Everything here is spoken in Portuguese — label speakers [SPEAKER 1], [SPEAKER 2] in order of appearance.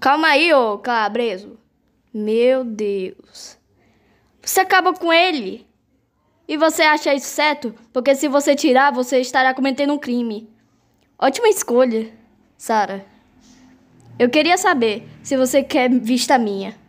[SPEAKER 1] Calma aí, ô calabreso. Meu Deus. Você acaba com ele. E você acha isso certo? Porque se você tirar, você estará cometendo um crime. Ótima escolha, Sara. Eu queria saber se você quer vista minha.